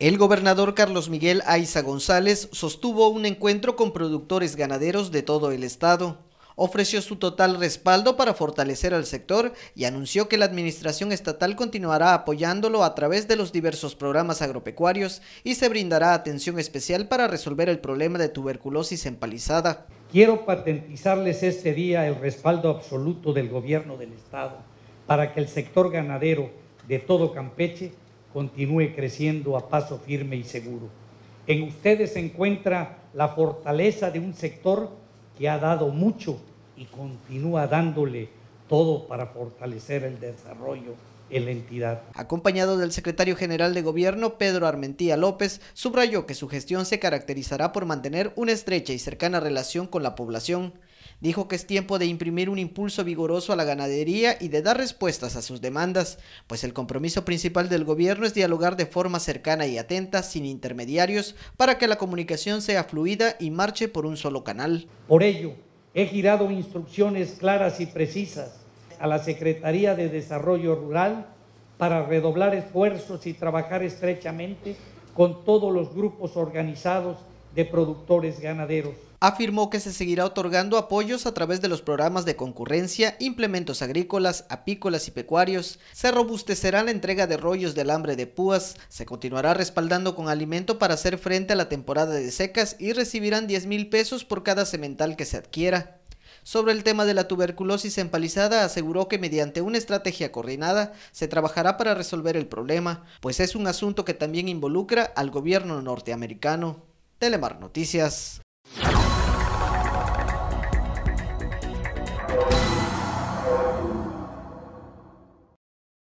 El gobernador Carlos Miguel Aiza González sostuvo un encuentro con productores ganaderos de todo el estado. Ofreció su total respaldo para fortalecer al sector y anunció que la administración estatal continuará apoyándolo a través de los diversos programas agropecuarios y se brindará atención especial para resolver el problema de tuberculosis empalizada. Quiero patentizarles este día el respaldo absoluto del gobierno del estado para que el sector ganadero de todo Campeche continúe creciendo a paso firme y seguro. En ustedes se encuentra la fortaleza de un sector que ha dado mucho y continúa dándole todo para fortalecer el desarrollo en la entidad. Acompañado del secretario general de gobierno, Pedro Armentía López, subrayó que su gestión se caracterizará por mantener una estrecha y cercana relación con la población, Dijo que es tiempo de imprimir un impulso vigoroso a la ganadería y de dar respuestas a sus demandas, pues el compromiso principal del gobierno es dialogar de forma cercana y atenta, sin intermediarios, para que la comunicación sea fluida y marche por un solo canal. Por ello, he girado instrucciones claras y precisas a la Secretaría de Desarrollo Rural para redoblar esfuerzos y trabajar estrechamente con todos los grupos organizados de productores ganaderos Afirmó que se seguirá otorgando apoyos a través de los programas de concurrencia, implementos agrícolas, apícolas y pecuarios, se robustecerá la entrega de rollos de alambre de púas, se continuará respaldando con alimento para hacer frente a la temporada de secas y recibirán 10 mil pesos por cada semental que se adquiera. Sobre el tema de la tuberculosis empalizada, aseguró que mediante una estrategia coordinada se trabajará para resolver el problema, pues es un asunto que también involucra al gobierno norteamericano. Telemar Noticias.